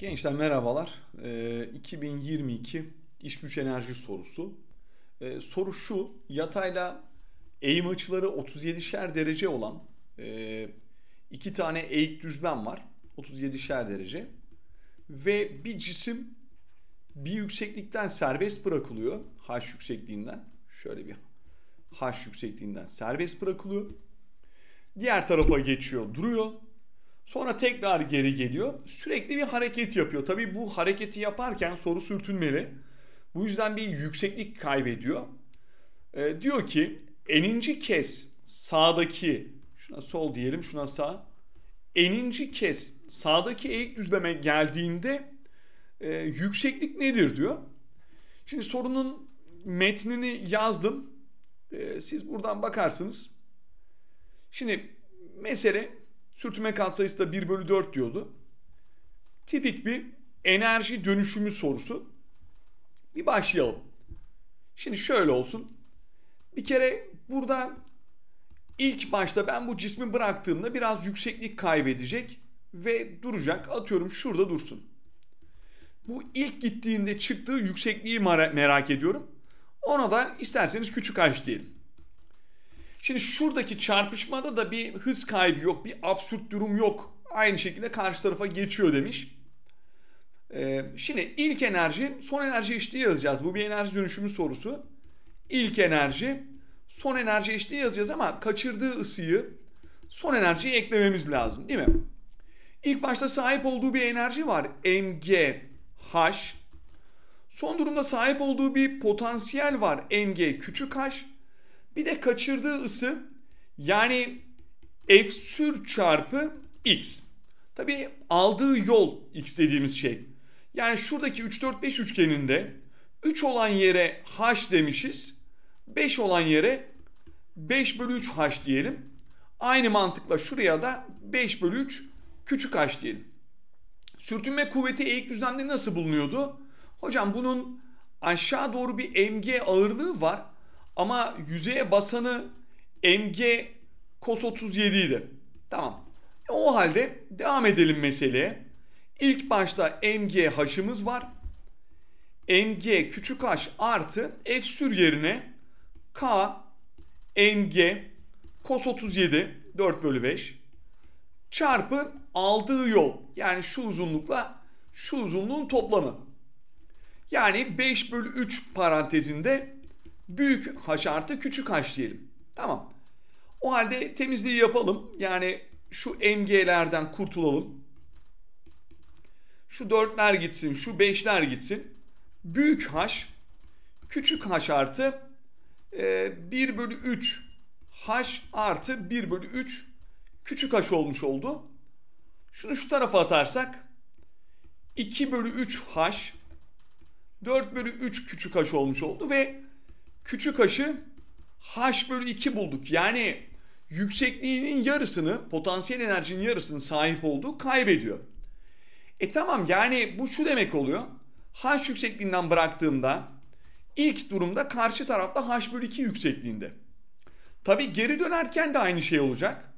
Gençler merhabalar. E, ee, 2022 iş güç enerji sorusu. E, soru şu, yatayla eğim açıları 37'şer derece olan e, iki tane eğik düzlem var. 37'şer derece. Ve bir cisim bir yükseklikten serbest bırakılıyor. H yüksekliğinden. Şöyle bir H yüksekliğinden serbest bırakılıyor. Diğer tarafa geçiyor, duruyor Sonra tekrar geri geliyor. Sürekli bir hareket yapıyor. Tabi bu hareketi yaparken soru sürtünmeli. Bu yüzden bir yükseklik kaybediyor. E, diyor ki eninci kez sağdaki şuna sol diyelim şuna sağ eninci kez sağdaki eğik düzleme geldiğinde e, yükseklik nedir diyor. Şimdi sorunun metnini yazdım. E, siz buradan bakarsınız. Şimdi mesele Sürtünme katsayısı da 1 bölü 4 diyordu. Tipik bir enerji dönüşümü sorusu. Bir başlayalım. Şimdi şöyle olsun. Bir kere burada ilk başta ben bu cismi bıraktığımda biraz yükseklik kaybedecek ve duracak. Atıyorum şurada dursun. Bu ilk gittiğinde çıktığı yüksekliği merak ediyorum. Ona da isterseniz küçük h diyelim. Şimdi şuradaki çarpışmada da bir hız kaybı yok. Bir absürt durum yok. Aynı şekilde karşı tarafa geçiyor demiş. Ee, şimdi ilk enerji son enerji eşliği yazacağız. Bu bir enerji dönüşümü sorusu. İlk enerji son enerji eşliği yazacağız ama kaçırdığı ısıyı son enerjiye eklememiz lazım değil mi? İlk başta sahip olduğu bir enerji var. MGH. Son durumda sahip olduğu bir potansiyel var. MG küçük H. Bir de kaçırdığı ısı yani F sür çarpı X. Tabi aldığı yol X dediğimiz şey. Yani şuradaki 3 4 5 üçgeninde 3 olan yere H demişiz. 5 olan yere 5 bölü 3 H diyelim. Aynı mantıkla şuraya da 5 bölü 3 küçük H diyelim. Sürtünme kuvveti eğik düzlemde nasıl bulunuyordu? Hocam bunun aşağı doğru bir mg ağırlığı var. Ama yüzeye basanı MG COS 37 idi. Tamam. E, o halde devam edelim meseleye. İlk başta MG haşımız var. MG küçük haş artı F sür yerine K MG COS 37 4 bölü 5 çarpı aldığı yol yani şu uzunlukla şu uzunluğun toplamı. Yani 5 bölü 3 parantezinde Büyük haş artı küçük haş diyelim. Tamam. O halde temizliği yapalım. Yani şu MG'lerden kurtulalım. Şu dörtler gitsin, şu beşler gitsin. Büyük haş, küçük haş artı e, 1 bölü 3 haş artı 1 bölü 3 küçük haş olmuş oldu. Şunu şu tarafa atarsak 2 bölü 3 haş 4 bölü 3 küçük haş olmuş oldu ve küçük h'ı h bölü 2 bulduk. Yani yüksekliğinin yarısını, potansiyel enerjinin yarısını sahip olduğu kaybediyor. E tamam yani bu şu demek oluyor. H yüksekliğinden bıraktığımda ilk durumda karşı tarafta H bölü 2 yüksekliğinde. Tabi geri dönerken de aynı şey olacak.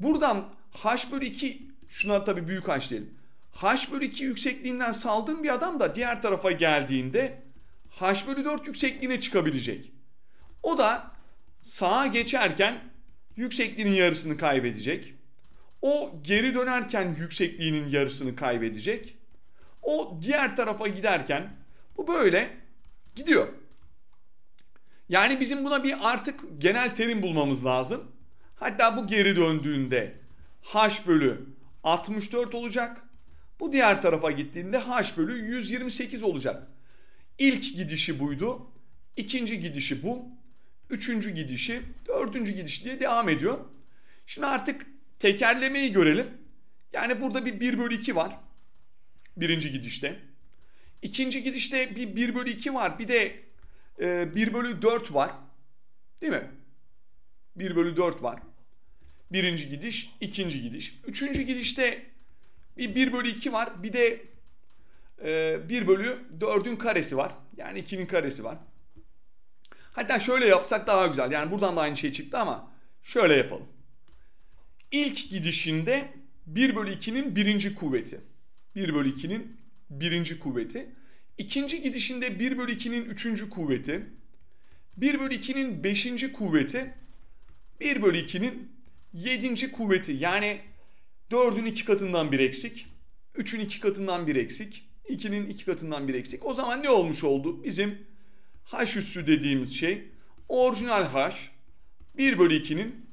Buradan H bölü 2 şuna tabi büyük H diyelim. H bölü 2 yüksekliğinden saldığım bir adam da diğer tarafa geldiğinde h bölü 4 yüksekliğine çıkabilecek. O da sağa geçerken yüksekliğinin yarısını kaybedecek. O geri dönerken yüksekliğinin yarısını kaybedecek. O diğer tarafa giderken bu böyle gidiyor. Yani bizim buna bir artık genel terim bulmamız lazım. Hatta bu geri döndüğünde h bölü 64 olacak. Bu diğer tarafa gittiğinde h bölü 128 olacak. İlk gidişi buydu. ikinci gidişi bu. Üçüncü gidişi, dördüncü gidişi diye devam ediyor. Şimdi artık tekerlemeyi görelim. Yani burada bir 1 bölü 2 var. Birinci gidişte. İkinci gidişte bir 1 bölü 2 var. Bir de e, 1 bölü 4 var. Değil mi? 1 bölü 4 var. Birinci gidiş, ikinci gidiş. Üçüncü gidişte bir 1 bölü 2 var. Bir de 1 ee, bölü 4'ün karesi var. Yani 2'nin karesi var. Hatta şöyle yapsak daha güzel. Yani buradan da aynı şey çıktı ama şöyle yapalım. İlk gidişinde 1 bölü 2'nin birinci kuvveti. 1 bölü 2'nin birinci kuvveti. İkinci gidişinde 1 bölü 2'nin üçüncü kuvveti. 1 bölü 2'nin beşinci kuvveti. 1 bölü 2'nin yedinci kuvveti. Yani 4'ün iki katından bir eksik. 3'ün iki katından bir eksik. 2'nin 2 katından bir eksik. O zaman ne olmuş oldu? Bizim h üssü dediğimiz şey orijinal h 1 bölü 2'nin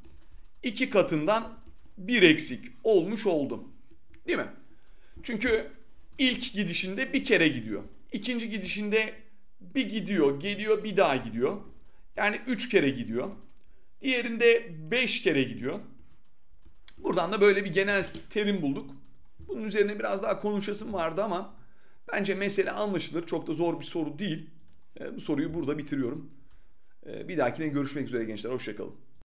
2 katından bir eksik olmuş oldu. Değil mi? Çünkü ilk gidişinde bir kere gidiyor. İkinci gidişinde bir gidiyor, geliyor bir daha gidiyor. Yani 3 kere gidiyor. Diğerinde 5 kere gidiyor. Buradan da böyle bir genel terim bulduk. Bunun üzerine biraz daha konuşasım vardı ama Bence mesele anlaşılır. Çok da zor bir soru değil. Ee, bu soruyu burada bitiriyorum. Ee, bir dahakine görüşmek üzere gençler. Hoşçakalın.